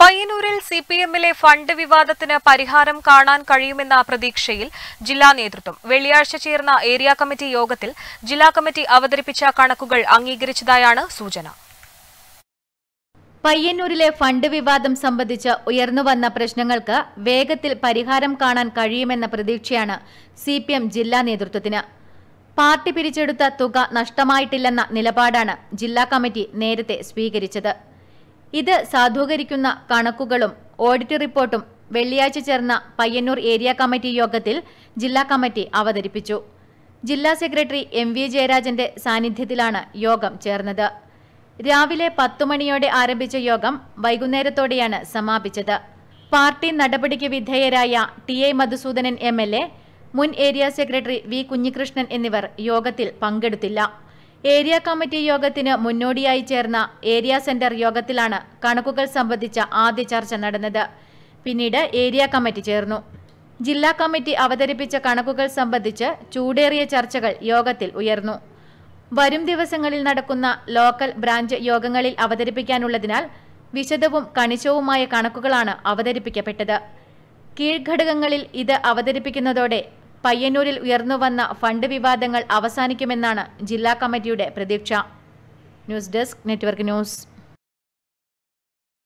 പയ്യന്നൂരിൽ C P എമ്മിലെ fund വിവാദത്തിന് പരിഹാരം കാണാൻ കഴിയുമെന്ന പ്രതീക്ഷയിൽ ജില്ലാ നേതൃത്വം വെള്ളിയാഴ്ച ചേർന്ന ഏരിയ കമ്മിറ്റി യോഗത്തിൽ ജില്ലാ കമ്മിറ്റി അവതരിപ്പിച്ച കണക്കുകൾ അംഗീകരിച്ചതായാണ് സൂചന പയ്യന്നൂരിലെ ഫണ്ട് വിവാദം സംബന്ധിച്ച് ഉയർന്നുവന്ന പ്രശ്നങ്ങൾക്ക് വേഗത്തിൽ പരിഹാരം കാണാൻ കഴിയുമെന്ന പ്രതീക്ഷയാണ് സി ജില്ലാ നേതൃത്വത്തിന് പാർട്ടി പിരിച്ചെടുത്ത തുക നഷ്ടമായിട്ടില്ലെന്ന നിലപാടാണ് ജില്ലാ കമ്മിറ്റി നേരത്തെ സ്വീകരിച്ചത് ഇത് സാധൂകരിക്കുന്ന കണക്കുകളും ഓഡിറ്റ് റിപ്പോർട്ടും വെള്ളിയാഴ്ച ചേർന്ന പയ്യന്നൂർ ഏരിയ കമ്മിറ്റി യോഗത്തിൽ ജില്ലാ കമ്മിറ്റി അവതരിപ്പിച്ചു ജില്ലാ സെക്രട്ടറി എം വി ജയരാജന്റെ സാന്നിധ്യത്തിലാണ് യോഗം ചേർന്നത് രാവിലെ പത്തു മണിയോടെ ആരംഭിച്ച യോഗം വൈകുന്നേരത്തോടെയാണ് സമാപിച്ചത് പാർട്ടി നടപടിക്ക് വിധേയരായ T A Madhusudanan M L A മുൻ ഏരിയ സെക്രട്ടറി വി കുഞ്ഞികൃഷ്ണൻ എന്നിവർ യോഗത്തിൽ പങ്കെടുത്തില്ല ഏരിയ കമ്മിറ്റി യോഗത്തിന് മുന്നോടിയായി ചേർന്ന ഏരിയ സെന്റർ യോഗത്തിലാണ് കണക്കുകൾ സംബന്ധിച്ച ആദ്യ ചർച്ച നടന്നത് പിന്നീട് ഏരിയ കമ്മിറ്റി ചേർന്നു ജില്ലാ കമ്മിറ്റി അവതരിപ്പിച്ച കണക്കുകൾ സംബന്ധിച്ച് ചൂടേറിയ ചർച്ചകൾ യോഗത്തിൽ ഉയർന്നു വരും ദിവസങ്ങളിൽ നടക്കുന്ന ലോക്കൽ ബ്രാഞ്ച് യോഗങ്ങളിൽ അവതരിപ്പിക്കാനുള്ളതിനാൽ വിശദവും കണിശവുമായ കണക്കുകളാണ് അവതരിപ്പിക്കപ്പെട്ടത് കീഴ്ഘടകങ്ങളിൽ ഇത് അവതരിപ്പിക്കുന്നതോടെ പയ്യന്നൂരിൽ ഉയർന്നുവന്ന ഫണ്ട് വിവാദങ്ങൾ അവസാനിക്കുമെന്നാണ് ജില്ലാ കമ്മിറ്റിയുടെ പ്രതീക്ഷ ന്യൂസ് ഡെസ്ക് നെറ്റ്വർക്ക് ന്യൂസ്